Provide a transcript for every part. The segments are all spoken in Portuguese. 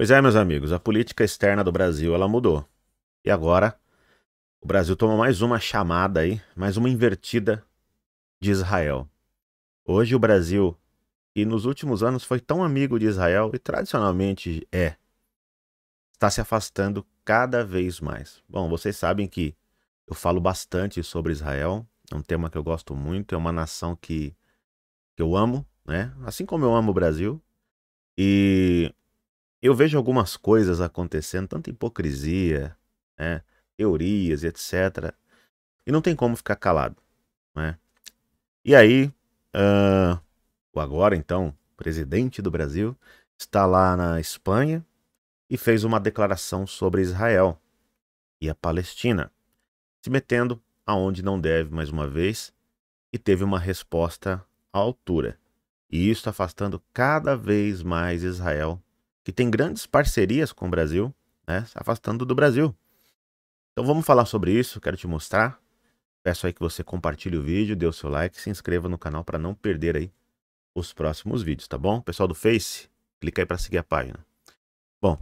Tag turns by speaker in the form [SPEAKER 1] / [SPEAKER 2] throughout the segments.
[SPEAKER 1] Pois é, meus amigos, a política externa do Brasil ela mudou. E agora o Brasil toma mais uma chamada aí, mais uma invertida de Israel. Hoje o Brasil, que nos últimos anos foi tão amigo de Israel e tradicionalmente é, está se afastando cada vez mais. Bom, vocês sabem que eu falo bastante sobre Israel, é um tema que eu gosto muito, é uma nação que, que eu amo, né? Assim como eu amo o Brasil. E eu vejo algumas coisas acontecendo, tanta hipocrisia, né? teorias, etc. E não tem como ficar calado. Né? E aí, uh, o agora então presidente do Brasil está lá na Espanha e fez uma declaração sobre Israel e a Palestina, se metendo aonde não deve mais uma vez e teve uma resposta à altura. E isso afastando cada vez mais Israel que tem grandes parcerias com o Brasil, né, se afastando do Brasil. Então vamos falar sobre isso, quero te mostrar. Peço aí que você compartilhe o vídeo, dê o seu like, se inscreva no canal para não perder aí os próximos vídeos, tá bom? Pessoal do Face, clica aí para seguir a página. Bom,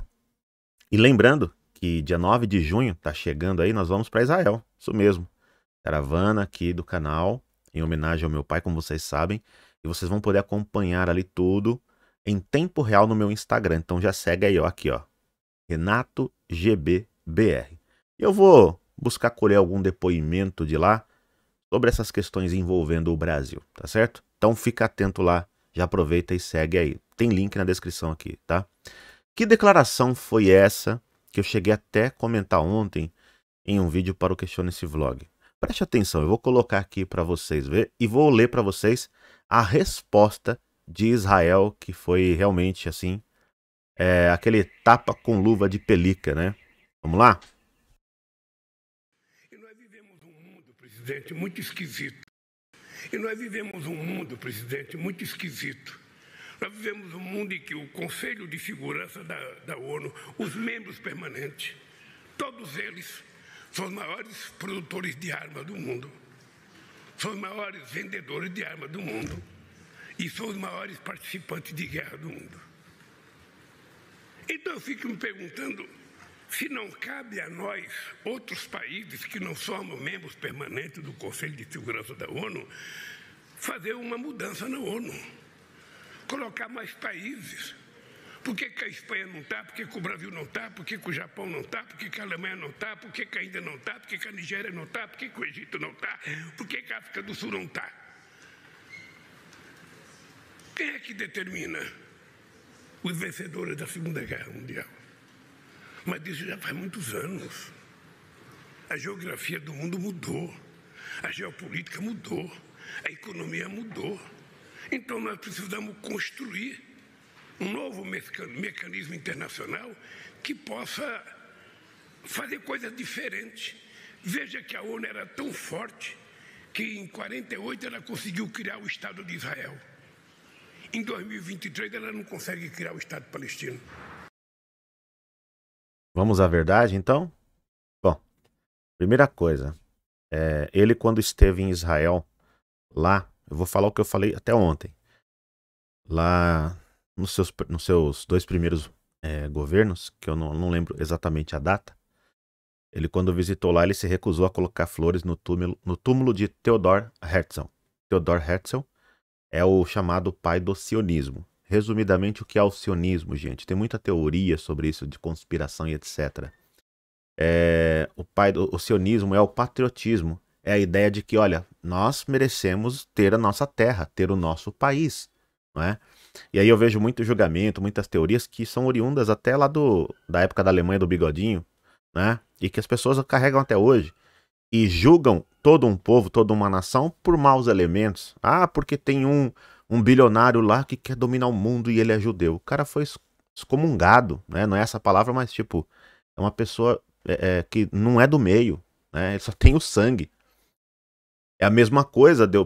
[SPEAKER 1] e lembrando que dia 9 de junho tá chegando aí, nós vamos para Israel, isso mesmo. Caravana aqui do canal, em homenagem ao meu pai, como vocês sabem, e vocês vão poder acompanhar ali tudo em tempo real no meu Instagram. Então já segue aí, ó, aqui, ó. Renato GBBR. Eu vou buscar colher algum depoimento de lá sobre essas questões envolvendo o Brasil, tá certo? Então fica atento lá, já aproveita e segue aí. Tem link na descrição aqui, tá? Que declaração foi essa que eu cheguei até a comentar ontem em um vídeo para o Questione esse vlog? Preste atenção, eu vou colocar aqui para vocês ver e vou ler para vocês a resposta de Israel, que foi realmente assim, é, aquele tapa com luva de pelica, né? Vamos lá?
[SPEAKER 2] E nós vivemos um mundo, presidente, muito esquisito. E nós vivemos um mundo, presidente, muito esquisito. Nós vivemos um mundo em que o Conselho de Segurança da, da ONU, os membros permanentes, todos eles são os maiores produtores de armas do mundo, são os maiores vendedores de armas do mundo e são os maiores participantes de guerra do mundo. Então eu fico me perguntando se não cabe a nós, outros países que não somos membros permanentes do Conselho de Segurança da ONU, fazer uma mudança na ONU, colocar mais países. Por que, que a Espanha não está? Por que, que, o Brasil não está? Por que, que, o Japão não está? Por que, a Alemanha não está? Por que, a Índia não está? Por que, a Nigéria não está? Por que, o Egito não está? Por que, a África do Sul não está? Quem é que determina os vencedores da Segunda Guerra Mundial? Mas isso já faz muitos anos. A geografia do mundo mudou, a geopolítica mudou, a economia mudou. Então nós precisamos construir um novo mecanismo internacional que possa fazer coisas diferentes. Veja que a ONU era tão forte que em 48 ela conseguiu criar o Estado de Israel em 2023 ela não consegue criar o Estado palestino.
[SPEAKER 1] Vamos à verdade, então? Bom, primeira coisa, é, ele quando esteve em Israel, lá, eu vou falar o que eu falei até ontem, lá nos seus, nos seus dois primeiros é, governos, que eu não, não lembro exatamente a data, ele quando visitou lá, ele se recusou a colocar flores no túmulo, no túmulo de Theodor Herzl. Theodor Herzl é o chamado pai do sionismo. Resumidamente, o que é o sionismo, gente? Tem muita teoria sobre isso, de conspiração e etc. É, o pai do o sionismo é o patriotismo. É a ideia de que, olha, nós merecemos ter a nossa terra, ter o nosso país, não é? E aí eu vejo muito julgamento, muitas teorias que são oriundas até lá do, da época da Alemanha do Bigodinho, né? E que as pessoas carregam até hoje e julgam todo um povo, toda uma nação por maus elementos. Ah, porque tem um, um bilionário lá que quer dominar o mundo e ele é judeu. O cara foi excomungado, né? Não é essa palavra, mas tipo, é uma pessoa é, é, que não é do meio, né? Ele só tem o sangue. É a mesma coisa de,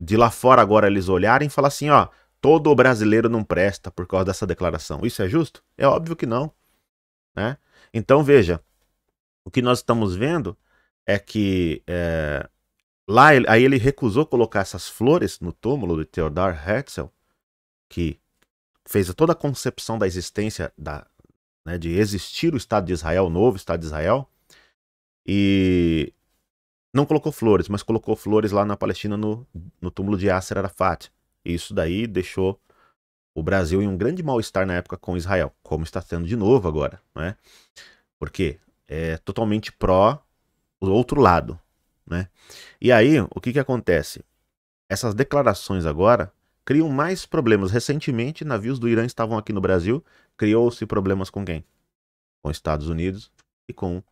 [SPEAKER 1] de lá fora agora eles olharem e falar assim, ó, todo brasileiro não presta por causa dessa declaração. Isso é justo? É óbvio que não, né? Então veja, o que nós estamos vendo é que é, lá aí ele recusou colocar essas flores no túmulo de Theodor Herzl, que fez toda a concepção da existência da, né, de existir o Estado de Israel, o novo Estado de Israel, e não colocou flores, mas colocou flores lá na Palestina no, no túmulo de Yasser Arafat. E isso daí deixou o Brasil em um grande mal-estar na época com Israel, como está sendo de novo agora, né? Porque é totalmente pró o outro lado, né? E aí, o que que acontece? Essas declarações agora criam mais problemas. Recentemente, navios do Irã estavam aqui no Brasil, criou-se problemas com quem? Com Estados Unidos e com o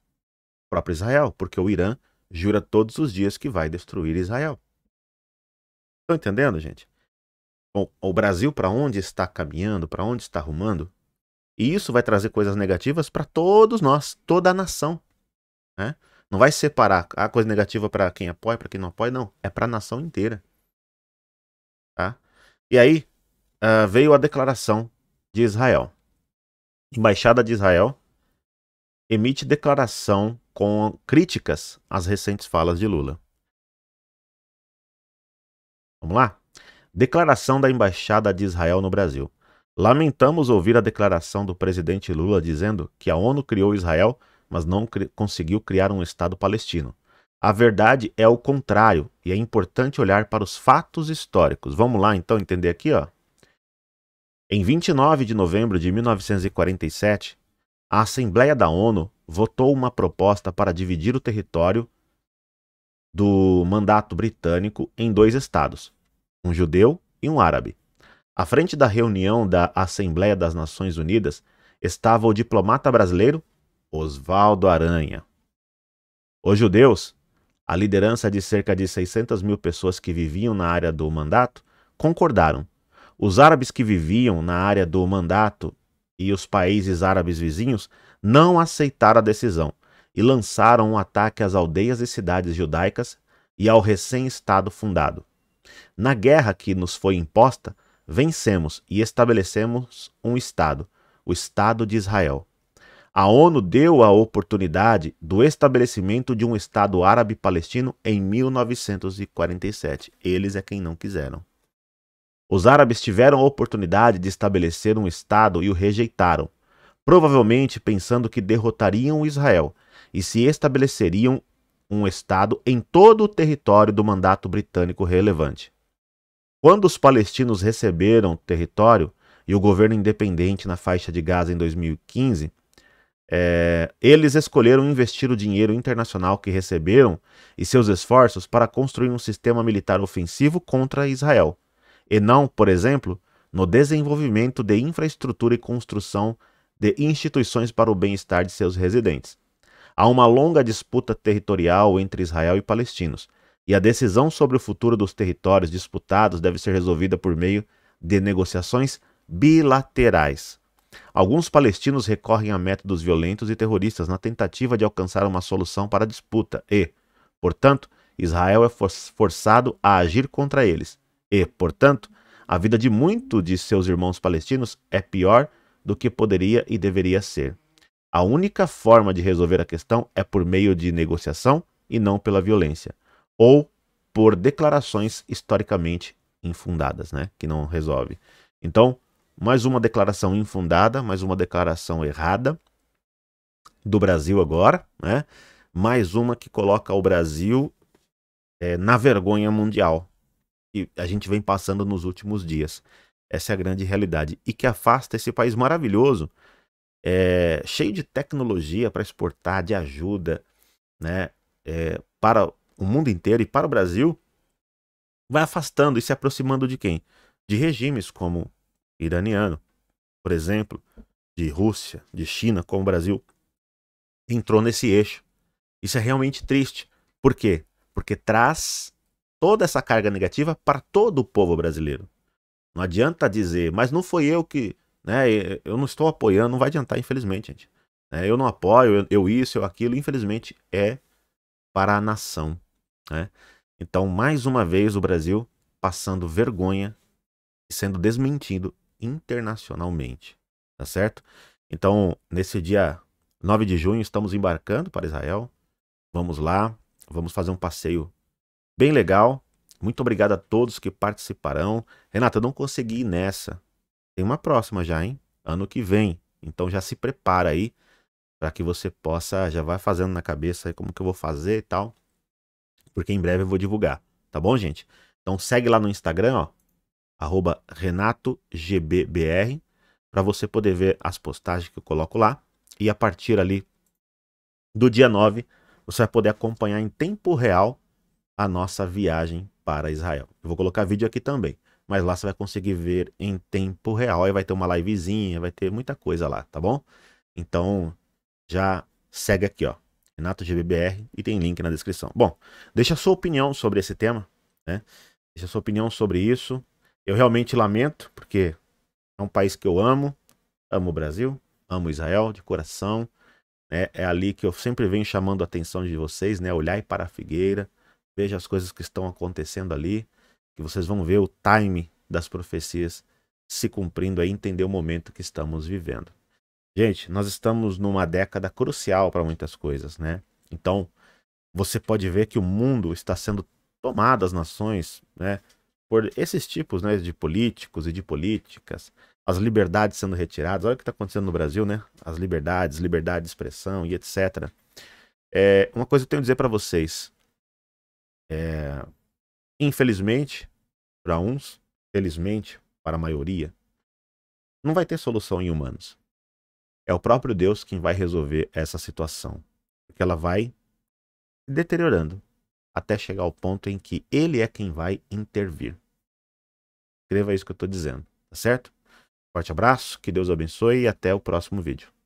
[SPEAKER 1] próprio Israel, porque o Irã jura todos os dias que vai destruir Israel. Estão entendendo, gente? Bom, o Brasil para onde está caminhando, para onde está arrumando, e isso vai trazer coisas negativas para todos nós, toda a nação. Né? Não vai separar a ah, coisa negativa para quem apoia, para quem não apoia, não. É para a nação inteira. Tá? E aí uh, veio a declaração de Israel. Embaixada de Israel emite declaração com críticas às recentes falas de Lula. Vamos lá? Declaração da Embaixada de Israel no Brasil. Lamentamos ouvir a declaração do presidente Lula dizendo que a ONU criou Israel mas não cri conseguiu criar um Estado palestino. A verdade é o contrário, e é importante olhar para os fatos históricos. Vamos lá então entender aqui, ó. Em 29 de novembro de 1947, a Assembleia da ONU votou uma proposta para dividir o território do mandato britânico em dois estados, um judeu e um árabe. À frente da reunião da Assembleia das Nações Unidas estava o diplomata brasileiro Osvaldo Aranha. Os judeus, a liderança de cerca de 600 mil pessoas que viviam na área do mandato, concordaram. Os árabes que viviam na área do mandato e os países árabes vizinhos não aceitaram a decisão e lançaram um ataque às aldeias e cidades judaicas e ao recém-estado fundado. Na guerra que nos foi imposta, vencemos e estabelecemos um Estado, o Estado de Israel a ONU deu a oportunidade do estabelecimento de um Estado árabe palestino em 1947. Eles é quem não quiseram. Os árabes tiveram a oportunidade de estabelecer um Estado e o rejeitaram, provavelmente pensando que derrotariam Israel e se estabeleceriam um Estado em todo o território do mandato britânico relevante. Quando os palestinos receberam território e o governo independente na faixa de Gaza em 2015, é, eles escolheram investir o dinheiro internacional que receberam e seus esforços para construir um sistema militar ofensivo contra Israel, e não, por exemplo, no desenvolvimento de infraestrutura e construção de instituições para o bem-estar de seus residentes. Há uma longa disputa territorial entre Israel e palestinos, e a decisão sobre o futuro dos territórios disputados deve ser resolvida por meio de negociações bilaterais. Alguns palestinos recorrem a métodos violentos e terroristas na tentativa de alcançar uma solução para a disputa e, portanto, Israel é forçado a agir contra eles. E, portanto, a vida de muitos de seus irmãos palestinos é pior do que poderia e deveria ser. A única forma de resolver a questão é por meio de negociação e não pela violência, ou por declarações historicamente infundadas, né, que não resolve. Então, mais uma declaração infundada, mais uma declaração errada do Brasil agora, né? Mais uma que coloca o Brasil é, na vergonha mundial. E a gente vem passando nos últimos dias. Essa é a grande realidade. E que afasta esse país maravilhoso, é, cheio de tecnologia para exportar, de ajuda, né? É, para o mundo inteiro e para o Brasil, vai afastando e se aproximando de quem? De regimes como iraniano, por exemplo, de Rússia, de China como o Brasil, entrou nesse eixo. Isso é realmente triste. Por quê? Porque traz toda essa carga negativa para todo o povo brasileiro. Não adianta dizer, mas não foi eu que. Né, eu não estou apoiando, não vai adiantar, infelizmente, gente. É, eu não apoio, eu, isso, eu aquilo, infelizmente é para a nação. Né? Então, mais uma vez, o Brasil passando vergonha e sendo desmentido internacionalmente, tá certo? Então, nesse dia 9 de junho, estamos embarcando para Israel. Vamos lá, vamos fazer um passeio bem legal. Muito obrigado a todos que participarão. Renata, eu não consegui ir nessa. Tem uma próxima já, hein? Ano que vem. Então já se prepara aí para que você possa, já vai fazendo na cabeça aí como que eu vou fazer e tal. Porque em breve eu vou divulgar, tá bom, gente? Então segue lá no Instagram, ó, arroba renatogbbr, para você poder ver as postagens que eu coloco lá. E a partir ali do dia 9, você vai poder acompanhar em tempo real a nossa viagem para Israel. Eu vou colocar vídeo aqui também, mas lá você vai conseguir ver em tempo real. Aí vai ter uma livezinha, vai ter muita coisa lá, tá bom? Então, já segue aqui, ó. Renato GBBR e tem link na descrição. Bom, deixa a sua opinião sobre esse tema, né? Deixa a sua opinião sobre isso. Eu realmente lamento, porque é um país que eu amo, amo o Brasil, amo Israel de coração. Né? É ali que eu sempre venho chamando a atenção de vocês, né? Olhai para a figueira, veja as coisas que estão acontecendo ali, que vocês vão ver o time das profecias se cumprindo aí, entender o momento que estamos vivendo. Gente, nós estamos numa década crucial para muitas coisas, né? Então, você pode ver que o mundo está sendo tomado, as nações, né? por esses tipos né, de políticos e de políticas, as liberdades sendo retiradas. Olha o que está acontecendo no Brasil, né? As liberdades, liberdade de expressão e etc. É, uma coisa que eu tenho a dizer para vocês. É, infelizmente, para uns, felizmente, para a maioria, não vai ter solução em humanos. É o próprio Deus quem vai resolver essa situação. Porque ela vai deteriorando até chegar ao ponto em que ele é quem vai intervir. Escreva isso que eu estou dizendo, tá certo? Forte abraço, que Deus abençoe e até o próximo vídeo.